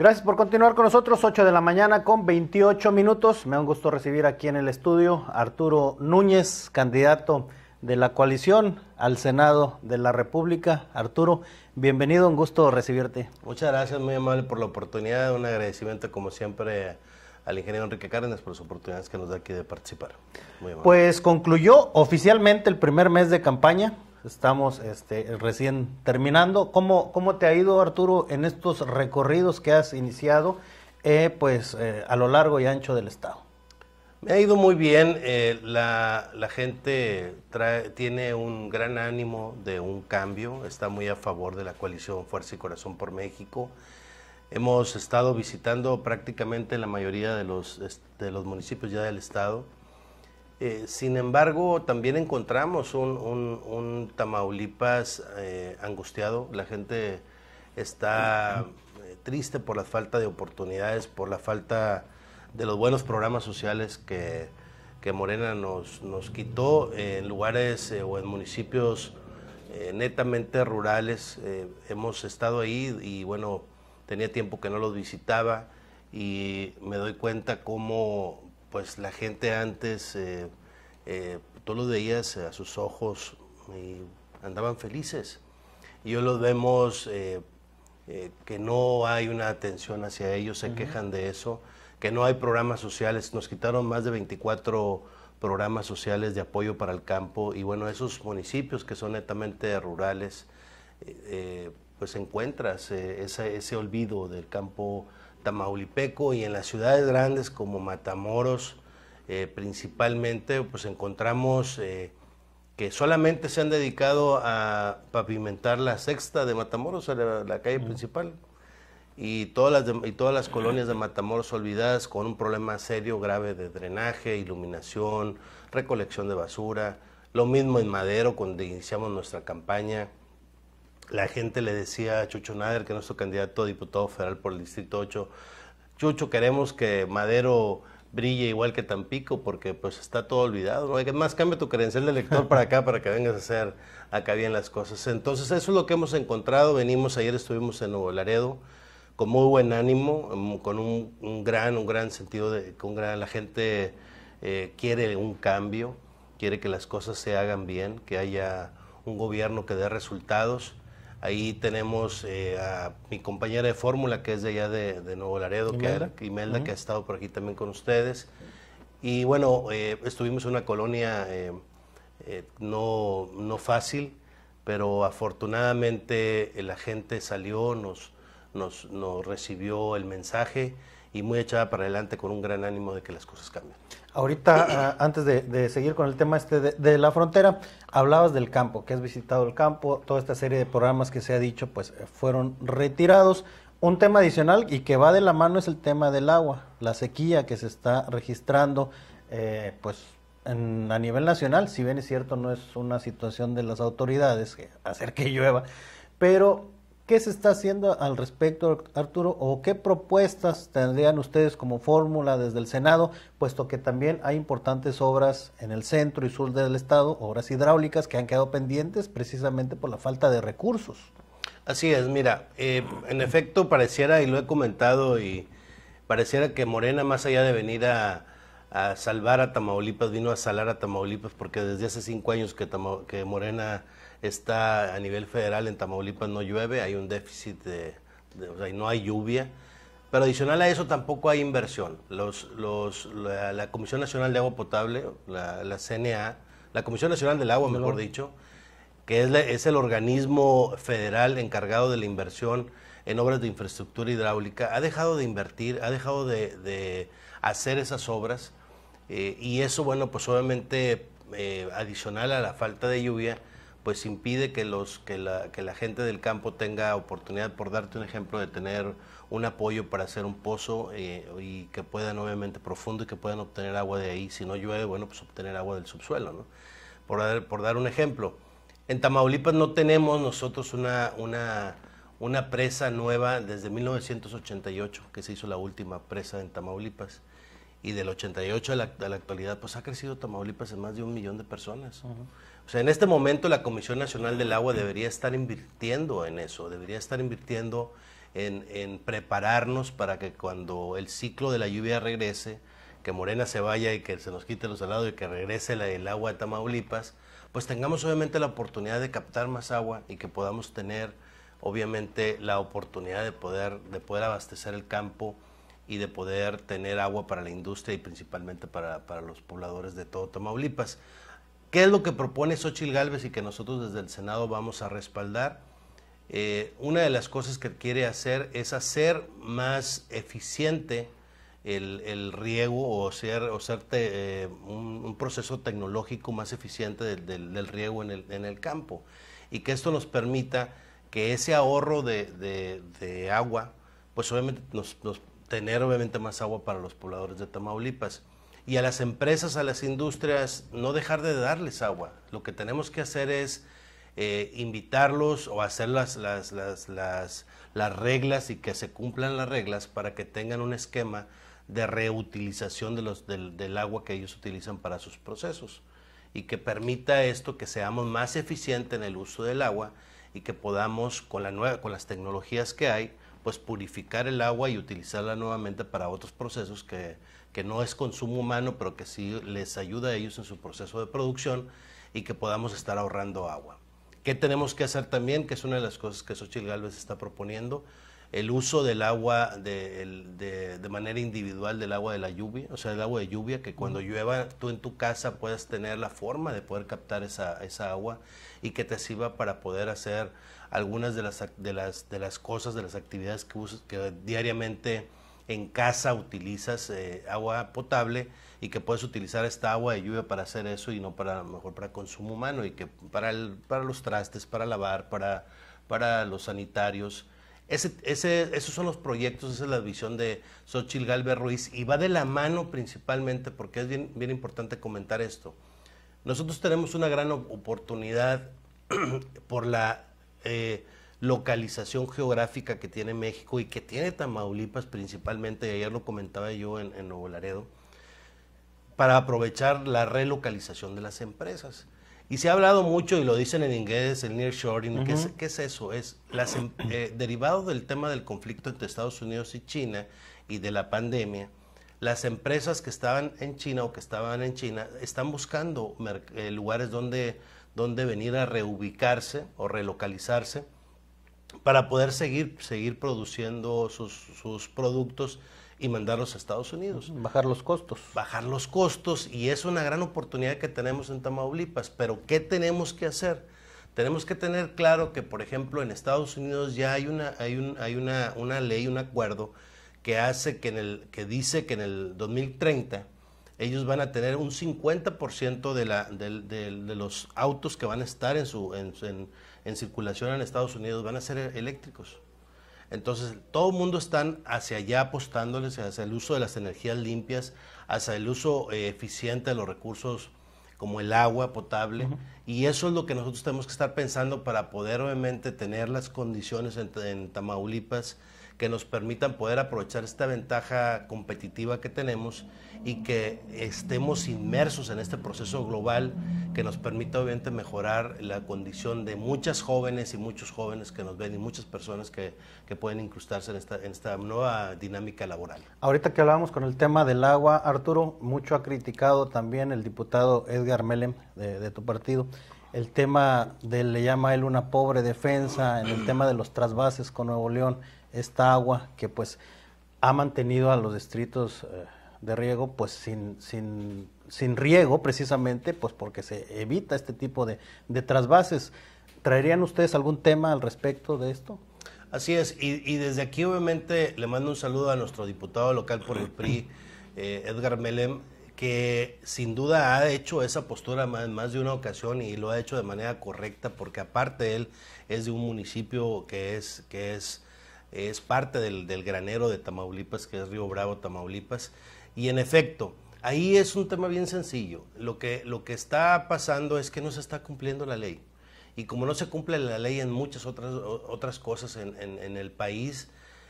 Gracias por continuar con nosotros, 8 de la mañana con 28 minutos. Me da un gusto recibir aquí en el estudio Arturo Núñez, candidato de la coalición al Senado de la República. Arturo, bienvenido, un gusto recibirte. Muchas gracias, muy amable por la oportunidad, un agradecimiento como siempre al ingeniero Enrique Cárdenas por las oportunidades que nos da aquí de participar. Pues concluyó oficialmente el primer mes de campaña, Estamos este, recién terminando. ¿Cómo, te ha ido, Arturo, en estos recorridos que has iniciado eh, pues, eh, a lo largo y ancho del Estado? Me ha ido muy bien. Eh, la, gente tiene un gran ánimo de un cambio. Está muy a favor de la coalición Fuerza y Corazón por México. Hemos estado visitando prácticamente la mayoría de de los municipios ya del Estado. Eh, sin embargo, también encontramos un, Tamaulipas eh, angustiado. La gente está eh, triste por la falta de oportunidades, por la falta de los buenos programas sociales que, Morena nos, nos quitó en lugares o en municipios netamente rurales. hemos estado ahí y bueno, tenía tiempo que no los visitaba y me doy cuenta cómo pues la gente antes, eh, eh tú los veías eh, a sus ojos y andaban felices. Y hoy los vemos eh, que no hay una atención hacia ellos, se quejan de eso, que no hay programas sociales. Nos quitaron más de 24 programas sociales de apoyo para el campo y bueno, esos municipios que son netamente rurales, pues encuentras ese, ese olvido del campo tamaulipeco y en las ciudades grandes como Matamoros, eh, principalmente, pues encontramos eh, que solamente se han dedicado a pavimentar la sexta de Matamoros, la, calle principal, y todas, las y todas las colonias de Matamoros olvidadas con un problema serio, grave de drenaje, iluminación, recolección de basura. Lo mismo en Madero, cuando iniciamos nuestra campaña la gente le decía a Chucho Nader, que es nuestro candidato a diputado federal por el Distrito 8, Chucho, queremos que Madero brille igual que Tampico, porque pues está todo olvidado. ¿no? más, cambia tu credencial de elector para acá para que vengas a hacer acá bien las cosas. Entonces, eso es lo que hemos encontrado. Venimos, ayer estuvimos en Nuevo Laredo con muy buen ánimo, mm, con un, gran, un gran sentido de, con gran, la gente eh, quiere un cambio, quiere que las cosas se hagan bien, que haya un gobierno que dé resultados Ahí tenemos eh, a mi compañera de fórmula, que es de allá de, Nuevo Laredo, que, era que ha estado por aquí también con ustedes. Y bueno, eh, estuvimos en una colonia eh, no, fácil, pero afortunadamente la gente salió, nos recibió el mensaje y muy echada para adelante con un gran ánimo de que las cosas cambien. Ahorita, ah, antes de, seguir con el tema este de, la frontera, hablabas del campo, que has visitado el campo, toda esta serie de programas que se ha dicho, pues eh, fueron retirados. Un tema adicional y que va de la mano es el tema del agua, la sequía que se está registrando, eh, pues a nivel nacional, si bien es cierto, no es una situación de las autoridades hacer que llueva, pero ¿Qué se está haciendo al respecto, Arturo? ¿O qué propuestas tendrían ustedes como fórmula desde el Senado, puesto que también hay importantes obras en el centro y sur del Estado, obras hidráulicas que han quedado pendientes precisamente por la falta de recursos? Así es, mira, eh, en efecto pareciera, y lo he comentado, y pareciera que Morena, más allá de venir a, salvar a Tamaulipas, vino a salar a Tamaulipas, porque desde hace cinco años que, que Morena está a nivel federal, en Tamaulipas no llueve, hay un déficit de, o sea, no hay lluvia. Pero adicional a eso tampoco hay inversión. Los, los, la, Comisión Nacional de Agua Potable, la, CNA, la Comisión Nacional del Agua, mejor dicho, que es, es el organismo federal encargado de la inversión en obras de infraestructura hidráulica, ha dejado de invertir, ha dejado de, de hacer esas obras. Eh, y eso, bueno, pues obviamente eh, adicional a la falta de lluvia, pues impide que, los, que, la, gente del campo tenga oportunidad, por darte un ejemplo, de tener un apoyo para hacer un pozo eh, y que puedan obviamente profundo y que puedan obtener agua de ahí. Si no llueve, bueno, pues obtener agua del subsuelo. ¿no? Por, dar, por dar un ejemplo, en Tamaulipas no tenemos nosotros una, una, una presa nueva desde 1988, que se hizo la última presa en Tamaulipas y del 88 a la, actualidad, pues ha crecido Tamaulipas en más de un millón de personas en este momento la Comisión Nacional del Agua debería estar invirtiendo en eso, debería estar invirtiendo en, prepararnos para que cuando el ciclo de la lluvia regrese, que Morena se vaya y que se nos quite los salados y que regrese el agua de Tamaulipas, pues tengamos obviamente la oportunidad de captar más agua y que podamos tener obviamente la oportunidad de poder, de poder abastecer el campo y de poder tener agua para la industria y principalmente para los pobladores de todo Tamaulipas. ¿Qué es lo que propone Xochil Gálvez y que nosotros desde el Senado vamos a respaldar? Eh, una de las cosas que quiere hacer es hacer más eficiente el, riego o ser, o eh, un, proceso tecnológico más eficiente del, riego en el, campo y que esto nos permita que ese ahorro de, agua, pues obviamente nos, nos tener obviamente más agua para los pobladores de Tamaulipas y a las empresas, a las industrias, no dejar de darles agua. Lo que tenemos que hacer es eh, invitarlos o hacer las, las, las, reglas y que se cumplan las reglas para que tengan un esquema de reutilización de los, del, agua que ellos utilizan para sus procesos y que permita esto que seamos más eficientes en el uso del agua y que podamos, con, la nueva, con las tecnologías que hay, pues purificar el agua y utilizarla nuevamente para otros procesos que, no es consumo humano, pero que sí les ayuda a ellos en su proceso de producción y que podamos estar ahorrando agua. ¿Qué tenemos que hacer también? Que es una de las cosas que Xochitl Gálvez está proponiendo, el uso del agua de, manera individual del agua de la lluvia, o sea, el agua de lluvia, que cuando llueva tú en tu casa puedas tener la forma de poder captar esa, esa agua y que te sirva para poder hacer algunas de las, de las, de las cosas, de las actividades que, que diariamente en casa utilizas eh, agua potable y que puedes utilizar esta agua de lluvia para hacer eso y no para mejor para consumo humano y que para para los trastes, para lavar, para, para los sanitarios, esos son los proyectos, esa es la visión de Sochil Galvez Ruiz y va de la mano principalmente, porque es bien, importante comentar esto. Nosotros tenemos una gran oportunidad por la eh, localización geográfica que tiene México y que tiene Tamaulipas principalmente, y ayer lo comentaba yo en Nuevo Laredo, para aprovechar la relocalización de las empresas. Y se ha hablado mucho, y lo dicen en inglés, el nearshoring. ¿Qué, es, eso? Es em, eh, derivado del tema del conflicto entre Estados Unidos y China y de la pandemia, las empresas que estaban en China o que estaban en China están buscando eh, lugares donde, donde venir a reubicarse o relocalizarse para poder seguir, seguir produciendo sus, sus productos y mandarlos a Estados Unidos. Bajar los costos. Bajar los costos y es una gran oportunidad que tenemos en Tamaulipas. Pero ¿qué tenemos que hacer? Tenemos que tener claro que, por ejemplo, en Estados Unidos ya hay una, hay un, hay una, una ley, un acuerdo que hace que, en el, que dice que en el 2030 ellos van a tener un 50% de, la, de, de, los autos que van a estar en, su, en circulación en Estados Unidos van a ser eléctricos. Entonces, todo el mundo está hacia allá apostándoles hacia el uso de las energías limpias, hacia el uso eh, eficiente de los recursos como el agua potable. Y eso es lo que nosotros tenemos que estar pensando para poder obviamente tener las condiciones en Tamaulipas que nos permitan poder aprovechar esta ventaja competitiva que tenemos y que estemos inmersos en este proceso global que nos permita obviamente mejorar la condición de muchas jóvenes y muchos jóvenes que nos ven y muchas personas que, pueden incrustarse en esta, nueva dinámica laboral. Ahorita que hablábamos con el tema del agua, Arturo, mucho ha criticado también el diputado Edgar Melem de, tu partido el tema de, le llama él una pobre defensa, en el tema de los trasvases con Nuevo León esta agua que pues ha mantenido a los distritos eh, de riego pues sin, sin, sin riego precisamente pues porque se evita este tipo de, de trasvases. ¿Traerían ustedes algún tema al respecto de esto? Así es, y, desde aquí obviamente le mando un saludo a nuestro diputado local por el PRI, eh, Edgar Melem, que sin duda ha hecho esa postura más, más de una ocasión y lo ha hecho de manera correcta, porque aparte él es de un municipio que es, que es es parte del, granero de Tamaulipas, que es Río Bravo, Tamaulipas. Y en efecto, ahí es un tema bien sencillo. Lo que, lo que está pasando es que no se está cumpliendo la ley. Y como no se cumple la ley en muchas otras, otras cosas en, el país,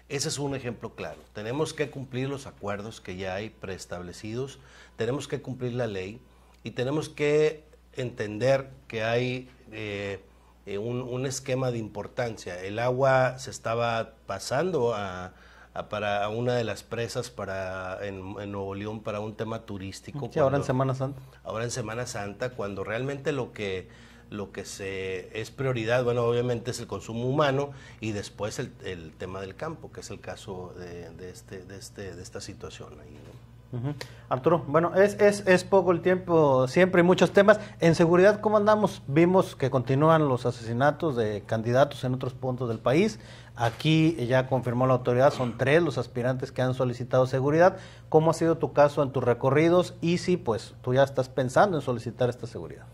ese es un ejemplo claro. Tenemos que cumplir los acuerdos que ya hay preestablecidos, tenemos que cumplir la ley y tenemos que entender que hay eh, eh, un, esquema de importancia. El agua se estaba pasando a, para una de las presas para en, Nuevo León para un tema turístico. Sí, ahora en Semana Santa. Ahora en Semana Santa, cuando realmente lo que lo que se es prioridad, bueno, obviamente es el consumo humano y después el, el tema del campo, que es el caso de, de este, de, este, de esta situación ahí, Arturo, bueno, es, es, poco el tiempo, siempre hay muchos temas. En seguridad, ¿cómo andamos? Vimos que continúan los asesinatos de candidatos en otros puntos del país. Aquí ya confirmó la autoridad, son tres los aspirantes que han solicitado seguridad. ¿Cómo ha sido tu caso en tus recorridos? Y si, pues, tú ya estás pensando en solicitar esta seguridad.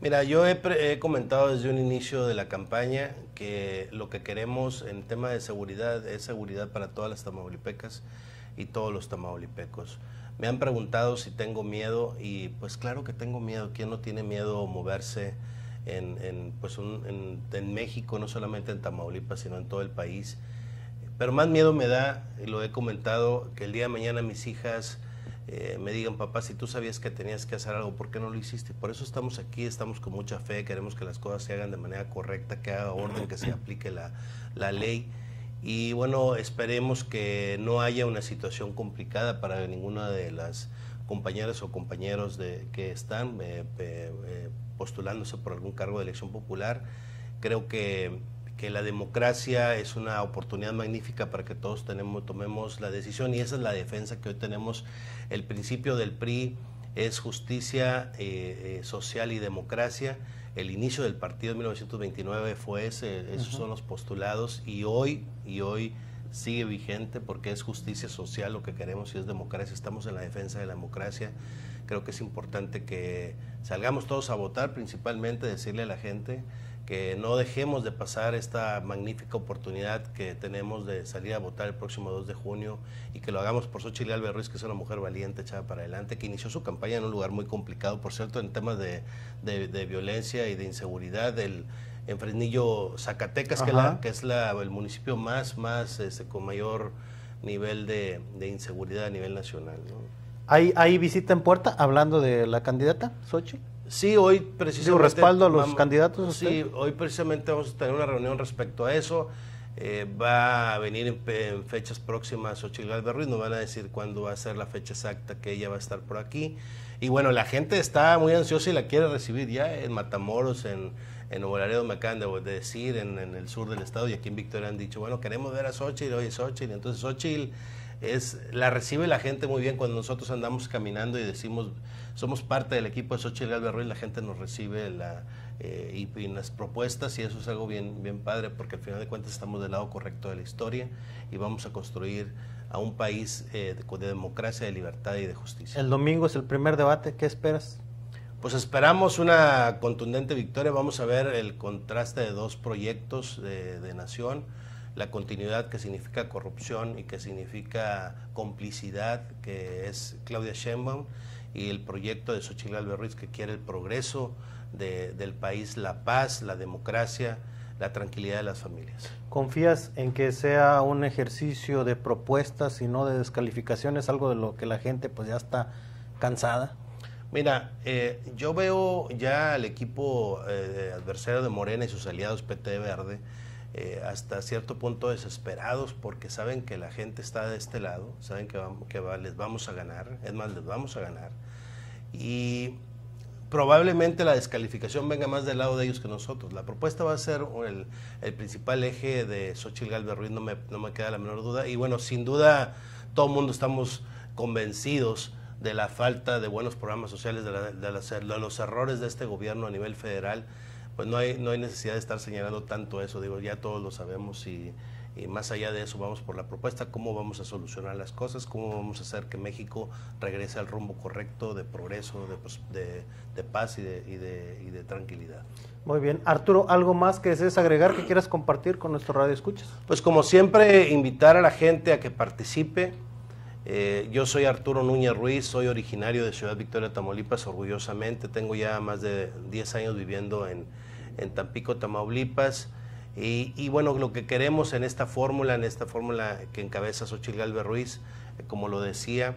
Mira, yo he, he comentado desde un inicio de la campaña que lo que queremos en tema de seguridad es seguridad para todas las tamaulipecas y todos los tamaulipecos. Me han preguntado si tengo miedo y pues claro que tengo miedo. ¿Quién no tiene miedo a moverse en, en, pues en, México, no solamente en Tamaulipas, sino en todo el país? Pero más miedo me da, y lo he comentado, que el día de mañana mis hijas eh, me digan, papá, si tú sabías que tenías que hacer algo, ¿por qué no lo hiciste? Por eso estamos aquí, estamos con mucha fe, queremos que las cosas se hagan de manera correcta, que haga orden, que se aplique la, la ley y bueno, esperemos que no haya una situación complicada para ninguna de las compañeras o compañeros que están eh, eh, postulándose por algún cargo de elección popular. Creo que, que, la democracia es una oportunidad magnífica para que todos tenemos, tomemos la decisión y esa es la defensa que hoy tenemos. El principio del PRI es justicia eh, social y democracia el inicio del partido en 1929 fue ese, esos son los postulados y hoy, y hoy sigue vigente porque es justicia social lo que queremos y es democracia, estamos en la defensa de la democracia, creo que es importante que salgamos todos a votar, principalmente decirle a la gente que no dejemos de pasar esta magnífica oportunidad que tenemos de salir a votar el próximo 2 de junio y que lo hagamos por Xochitl Alba Ruiz, que es una mujer valiente echada para adelante, que inició su campaña en un lugar muy complicado, por cierto, en temas de, violencia y de inseguridad. El, en Fresnillo, Zacatecas, que, la, que es la, el municipio más, más este, con mayor nivel de, inseguridad a nivel nacional. ¿Hay, ¿Hay visita en puerta hablando de la candidata, Xochitl? Sí, hoy precisamente... respaldo a los candidatos? Sí, hoy precisamente vamos a tener una reunión respecto a eso. Eh, va a venir en, fechas próximas Ochil Ruiz. nos van a decir cuándo va a ser la fecha exacta que ella va a estar por aquí. Y bueno, la gente está muy ansiosa y la quiere recibir ya en Matamoros, en, en Nuevo Laredo me acaban de decir, en, el sur del estado y aquí en Victoria han dicho, bueno, queremos ver a Xochitl, hoy es Xochitl, entonces Xochitl es, la recibe la gente muy bien cuando nosotros andamos caminando y decimos, somos parte del equipo de y Galvez Ruiz, la gente nos recibe la, eh, y, las propuestas y eso es algo bien, bien padre porque al final de cuentas estamos del lado correcto de la historia y vamos a construir a un país eh, de, democracia, de libertad y de justicia. El domingo es el primer debate, ¿qué esperas? Pues esperamos una contundente victoria, vamos a ver el contraste de dos proyectos de nación la continuidad que significa corrupción y que significa complicidad, que es Claudia Sheinbaum, y el proyecto de Xochitl Alberriz que quiere el progreso del país, la paz, la democracia, la tranquilidad de las familias. ¿Confías en que sea un ejercicio de propuestas y no de descalificaciones, algo de lo que la gente pues ya está cansada? Mira, eh, yo veo ya al equipo eh, adversario de Morena y sus aliados PT Verde eh, hasta cierto punto desesperados porque saben que la gente está de este lado, saben que, les vamos a ganar, es más, les vamos a ganar. Y probablemente la descalificación venga más del lado de ellos que nosotros. La propuesta va a ser el, principal eje de Xochitl Galvez no me, queda la menor duda. Y bueno, sin duda todo el mundo estamos convencidos de la falta de buenos programas sociales, de, los errores de este gobierno a nivel federal pues no hay, no hay necesidad de estar señalando tanto eso, digo, ya todos lo sabemos y, más allá de eso vamos por la propuesta, cómo vamos a solucionar las cosas, cómo vamos a hacer que México regrese al rumbo correcto de progreso, de, paz y de, y de, y de tranquilidad. Muy bien. Arturo, ¿algo más que desees agregar que quieras compartir con nuestro radio escuchas? Pues como siempre, invitar a la gente a que participe. Eh, yo soy Arturo Núñez Ruiz, soy originario de Ciudad Victoria, Tamaulipas, orgullosamente. Tengo ya más de 10 años viviendo en, en Tampico, Tamaulipas. Y, bueno, lo que queremos en esta fórmula, en esta fórmula que encabeza Xochitl Galvez Ruiz, eh, como lo decía,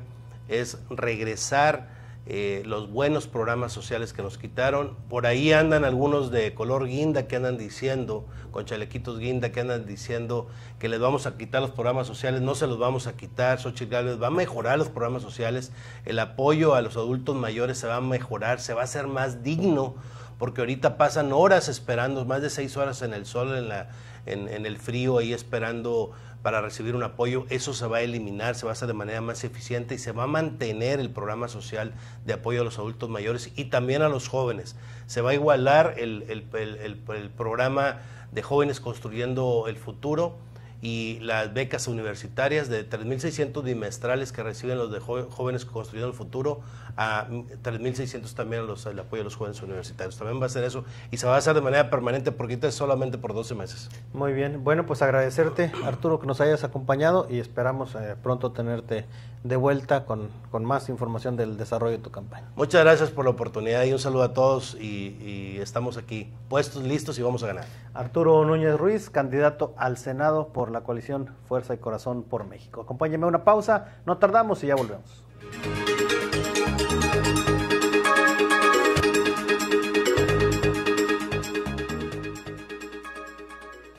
es regresar eh, los buenos programas sociales que nos quitaron. Por ahí andan algunos de color guinda que andan diciendo, con chalequitos guinda que andan diciendo que les vamos a quitar los programas sociales, no se los vamos a quitar, Xochitl Galvez va a mejorar los programas sociales, el apoyo a los adultos mayores se va a mejorar, se va a hacer más digno porque ahorita pasan horas esperando, más de seis horas en el sol, en, la, en, el frío, ahí esperando para recibir un apoyo, eso se va a eliminar, se va a hacer de manera más eficiente y se va a mantener el programa social de apoyo a los adultos mayores y también a los jóvenes. Se va a igualar el programa de jóvenes construyendo el futuro y las becas universitarias de 3.600 bimestrales que reciben los de jóvenes construyendo el futuro a 3.600 también los, el apoyo a los jóvenes universitarios. También va a ser eso y se va a hacer de manera permanente porque es solamente por 12 meses. Muy bien, bueno pues agradecerte Arturo que nos hayas acompañado y esperamos eh, pronto tenerte de vuelta con, más información del desarrollo de tu campaña. Muchas gracias por la oportunidad y un saludo a todos y, estamos aquí puestos, listos y vamos a ganar. Arturo Núñez Ruiz, candidato al Senado por la coalición Fuerza y Corazón por México. Acompáñeme a una pausa, no tardamos y ya volvemos.